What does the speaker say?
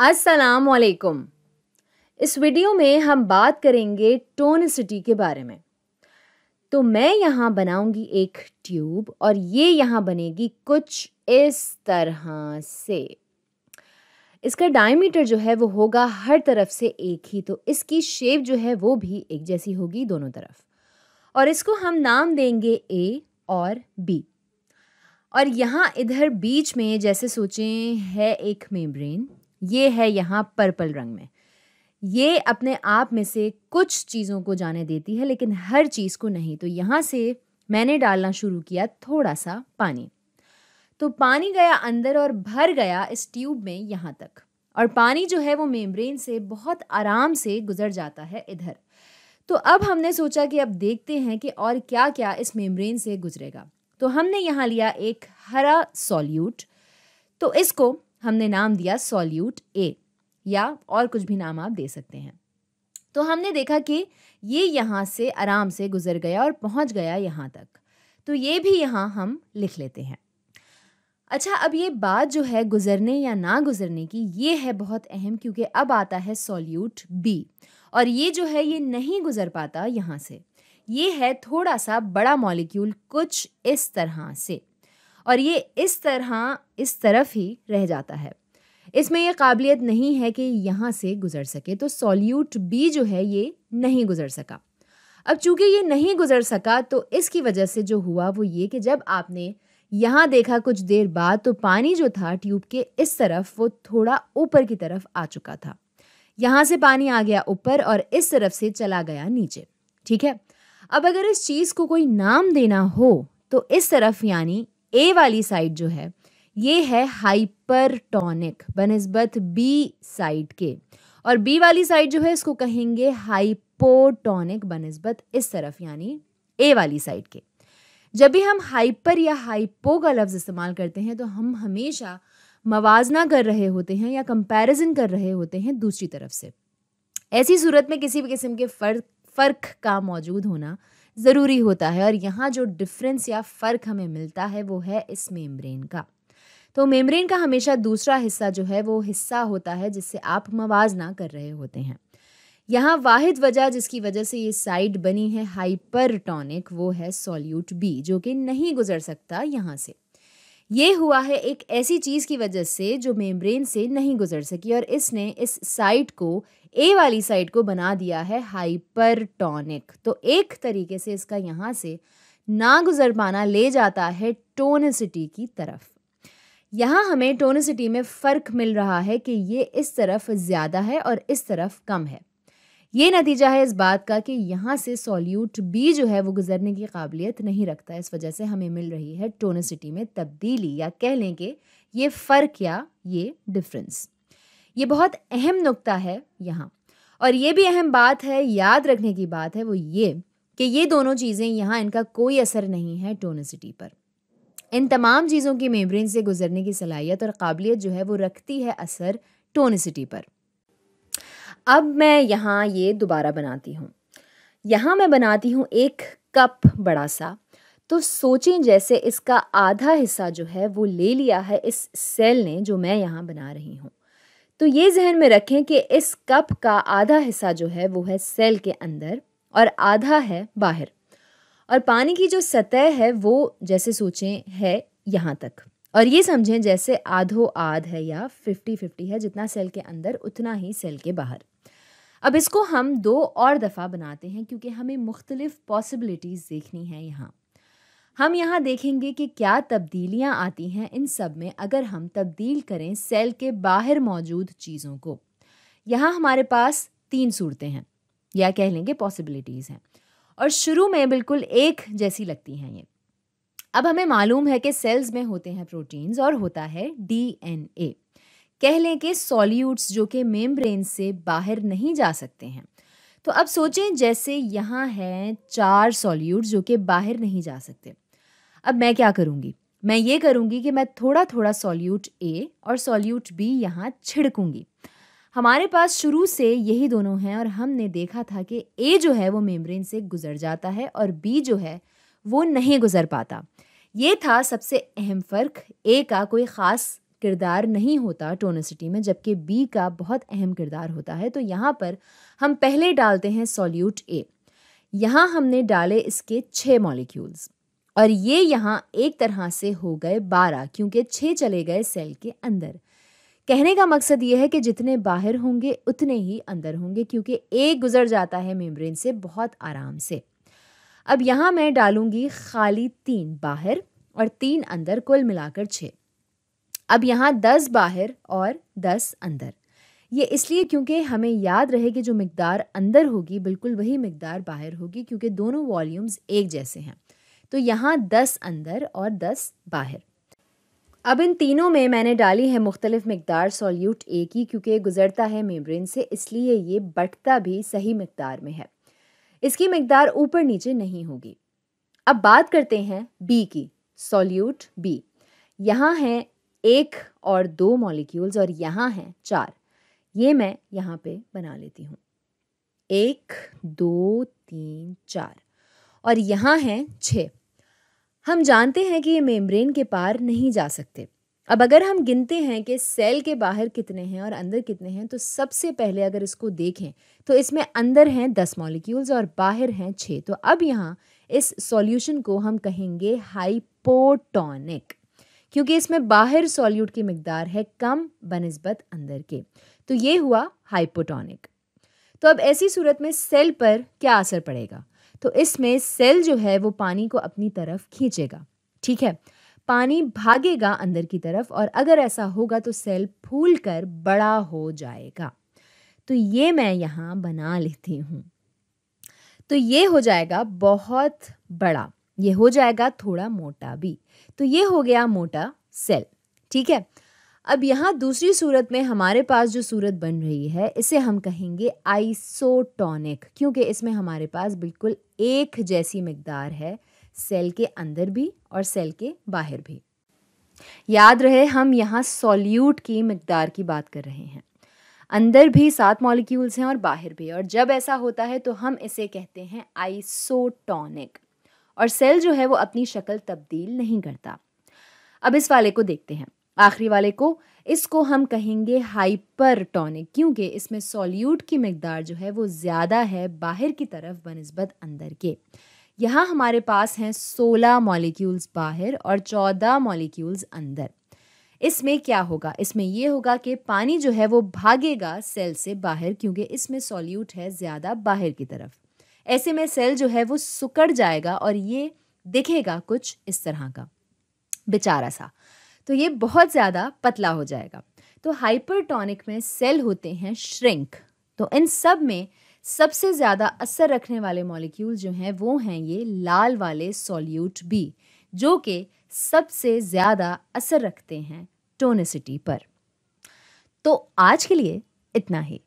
अस्सलाम वालेकुम इस वीडियो में हम बात करेंगे टोनिसिटी के बारे में तो मैं यहाँ बनाऊंगी एक ट्यूब और ये यहाँ बनेगी कुछ इस तरह से इसका डायमीटर जो है वो होगा हर तरफ से एक ही तो इसकी शेप जो है वो भी एक जैसी होगी दोनों तरफ और इसको हम नाम देंगे ए और बी और यहाँ इधर बीच में जैसे सोचें है एक मेम्ब्रेन ये है यहाँ पर्पल रंग में ये अपने आप में से कुछ चीज़ों को जाने देती है लेकिन हर चीज़ को नहीं तो यहाँ से मैंने डालना शुरू किया थोड़ा सा पानी तो पानी गया अंदर और भर गया इस ट्यूब में यहाँ तक और पानी जो है वो मेम्ब्रेन से बहुत आराम से गुजर जाता है इधर तो अब हमने सोचा कि अब देखते हैं कि और क्या क्या इस मेम्ब्रेन से गुजरेगा तो हमने यहाँ लिया एक हरा सॉल्यूट तो इसको हमने नाम दिया सॉल्यूट ए या और कुछ भी नाम आप दे सकते हैं तो हमने देखा कि ये यहाँ से आराम से गुजर गया और पहुँच गया यहाँ तक तो ये भी यहाँ हम लिख लेते हैं अच्छा अब ये बात जो है गुजरने या ना गुजरने की ये है बहुत अहम क्योंकि अब आता है सॉल्यूट बी और ये जो है ये नहीं गुजर पाता यहाँ से ये है थोड़ा सा बड़ा मॉलिक्यूल कुछ इस तरह से और ये इस तरह इस तरफ ही रह जाता है इसमें यह काबिलियत नहीं है कि यहाँ से गुजर सके तो सॉल्यूट बी जो है ये नहीं गुजर सका अब चूंकि ये नहीं गुजर सका तो इसकी वजह से जो हुआ वो ये कि जब आपने यहाँ देखा कुछ देर बाद तो पानी जो था ट्यूब के इस तरफ वो थोड़ा ऊपर की तरफ आ चुका था यहाँ से पानी आ गया ऊपर और इस तरफ से चला गया नीचे ठीक है अब अगर इस चीज़ को कोई नाम देना हो तो इस तरफ यानी ए वाली साइड जो है ये है हाइपरटोनिक बनस्बत बी साइड के और बी वाली साइड जो है इसको कहेंगे हाइपोटोनिक बनस्बत इस तरफ यानी ए वाली साइड के जब भी हम हाइपर या हाइपो का लफ्ज़ इस्तेमाल करते हैं तो हम हमेशा मवाजना कर रहे होते हैं या कंपैरिजन कर रहे होते हैं दूसरी तरफ से ऐसी सूरत में किसी भी किस्म के फ़र्क फ़र्क का मौजूद होना ज़रूरी होता है और यहाँ जो डिफरेंस या फ़र्क हमें मिलता है वो है इस मेम्ब्रेन का तो मेम्ब्रेन का हमेशा दूसरा हिस्सा जो है वो हिस्सा होता है जिससे आप मवाज ना कर रहे होते हैं यहाँ वाहिद वजह जिसकी वजह से ये साइड बनी है हाइपरटॉनिक वो है सॉल्यूट बी जो कि नहीं गुजर सकता यहाँ से ये हुआ है एक ऐसी चीज़ की वजह से जो मेम्ब्रेन से नहीं गुजर सकी और इसने इस साइट को ए वाली साइट को बना दिया है हाइपरटोनिक तो एक तरीके से इसका यहाँ से ना गुजर पाना ले जाता है टोनिसिटी की तरफ यहाँ हमें टोनिसिटी में फ़र्क मिल रहा है कि ये इस तरफ ज़्यादा है और इस तरफ कम है ये नतीजा है इस बात का कि यहाँ से सॉल्यूट बी जो है वो गुजरने की काबिलियत नहीं रखता इस वजह से हमें मिल रही है टोनिसिटी में तब्दीली या कह लें कि ये फ़र्क या ये डिफरेंस ये बहुत अहम नुक्ता है यहाँ और ये भी अहम बात है याद रखने की बात है वो ये कि ये दोनों चीज़ें यहाँ इनका कोई असर नहीं है टोनिसिटी पर इन तमाम चीज़ों की मेम्ब्रेन से गुजरने की सलाहियत और काबिलियत जो है वो रखती है असर टोनिसिटी पर अब मैं यहाँ ये दोबारा बनाती हूँ यहाँ मैं बनाती हूँ एक कप बड़ा सा तो सोचें जैसे इसका आधा हिस्सा जो है वो ले लिया है इस सेल ने जो मैं यहाँ बना रही हूँ तो ये जहन में रखें कि इस कप का आधा हिस्सा जो है वो है सेल के अंदर और आधा है बाहर और पानी की जो सतह है वो जैसे सोचें है यहाँ तक और ये समझें जैसे आधो आध है या फिफ्टी फिफ्टी है जितना सेल के अंदर उतना ही सेल के बाहर अब इसको हम दो और दफ़ा बनाते हैं क्योंकि हमें मुख्तलिफ़ पॉसिबिलिटीज़ देखनी है यहाँ हम यहाँ देखेंगे कि क्या तब्दीलियाँ आती हैं इन सब में अगर हम तब्दील करें सेल के बाहर मौजूद चीज़ों को यहाँ हमारे पास तीन सूरतें हैं या कह लेंगे पॉसिबिलिटीज़ हैं और शुरू में बिल्कुल एक जैसी लगती हैं ये अब हमें मालूम है कि सेल्स में होते हैं प्रोटीन्स और होता है डीएनए कह लें कि सॉल्यूट्स जो कि मेम्ब्रेन से बाहर नहीं जा सकते हैं तो अब सोचें जैसे यहाँ हैं चार सॉल्यूट जो कि बाहर नहीं जा सकते अब मैं क्या करूँगी मैं ये करूँगी कि मैं थोड़ा थोड़ा सॉल्यूट ए और सॉल्यूट बी यहाँ छिड़कूँगी हमारे पास शुरू से यही दोनों हैं और हमने देखा था कि ए जो है वो मेम्ब्रेन से गुजर जाता है और बी जो है वो नहीं गुजर पाता ये था सबसे अहम फ़र्क ए का कोई ख़ास किरदार नहीं होता टोनिसिटी में जबकि बी का बहुत अहम किरदार होता है तो यहाँ पर हम पहले डालते हैं सॉल्यूट ए यहाँ हमने डाले इसके छः मॉलिक्यूल्स और ये यहाँ एक तरह से हो गए बारह क्योंकि छः चले गए सेल के अंदर कहने का मकसद ये है कि जितने बाहर होंगे उतने ही अंदर होंगे क्योंकि एक गुजर जाता है मेम्ब्रेन से बहुत आराम से अब यहाँ मैं डालूंगी खाली तीन बाहर और तीन अंदर कुल मिलाकर छः अब यहाँ दस बाहर और दस अंदर ये इसलिए क्योंकि हमें याद रहे कि जो मकदार अंदर होगी बिल्कुल वही मकदार बाहर होगी क्योंकि दोनों वॉल्यूम्स एक जैसे हैं तो यहाँ दस अंदर और दस बाहर अब इन तीनों में मैंने डाली है मुख्तलिफ़ मकदार सॉल्यूट ए की क्योंकि गुजरता है मेम्ब्रेन से इसलिए ये बटता भी सही मकदार में है इसकी मकदार ऊपर नीचे नहीं होगी अब बात करते हैं बी की सॉल्यूट बी यहाँ हैं एक और दो मॉलिक्यूल्स और यहाँ हैं चार ये मैं यहाँ पे बना लेती हूँ एक दो तीन चार और यहाँ हैं छः हम जानते हैं कि ये मेम्ब्रेन के पार नहीं जा सकते अब अगर हम गिनते हैं कि सेल के बाहर कितने हैं और अंदर कितने हैं तो सबसे पहले अगर इसको देखें तो इसमें अंदर हैं दस मॉलिक्यूल्स और बाहर हैं छः तो अब यहाँ इस सॉल्यूशन को हम कहेंगे हाइपोटोनिक क्योंकि इसमें बाहर सॉल्यूट की मकदार है कम बनस्बत अंदर के तो ये हुआ हाइपोटोनिक तो अब ऐसी सूरत में सेल पर क्या असर पड़ेगा तो इसमें सेल जो है वो पानी को अपनी तरफ खींचेगा ठीक है पानी भागेगा अंदर की तरफ और अगर ऐसा होगा तो सेल फूल कर बड़ा हो जाएगा तो ये मैं यहाँ बना लेती हूँ तो ये हो जाएगा बहुत बड़ा ये हो जाएगा थोड़ा मोटा भी तो ये हो गया मोटा सेल ठीक है अब यहाँ दूसरी सूरत में हमारे पास जो सूरत बन रही है इसे हम कहेंगे आइसोटोनिक क्योंकि इसमें हमारे पास बिल्कुल एक जैसी मकदार है सेल के अंदर भी और सेल के बाहर भी याद रहे हम यहाँ सॉल्यूट की मकदार की बात कर रहे हैं अंदर भी सात मॉलिक्यूल्स हैं और बाहर भी और जब ऐसा होता है तो हम इसे कहते हैं आइसोटोनिक और सेल जो है वो अपनी शक्ल तब्दील नहीं करता अब इस वाले को देखते हैं आखिरी वाले को इसको हम कहेंगे हाइपरटोनिक क्योंकि इसमें सॉल्यूट की मकदार जो है वो ज़्यादा है बाहर की तरफ बनस्बत अंदर के यहाँ हमारे पास हैं सोलह मॉलिक्यूल्स बाहर और 14 मॉलिक्यूल्स अंदर इसमें क्या होगा इसमें यह होगा कि पानी जो है वो भागेगा सेल से बाहर क्योंकि इसमें सॉल्यूट है ज़्यादा बाहर की तरफ ऐसे में सेल जो है वो सुकड़ जाएगा और ये दिखेगा कुछ इस तरह का बेचारा सा तो ये बहुत ज़्यादा पतला हो जाएगा तो हाइपरटोनिक में सेल होते हैं श्रिंक तो इन सब में सबसे ज़्यादा असर रखने वाले मॉलिक्यूल जो हैं वो हैं ये लाल वाले सॉल्यूट बी जो कि सबसे ज़्यादा असर रखते हैं टोनिसिटी पर तो आज के लिए इतना ही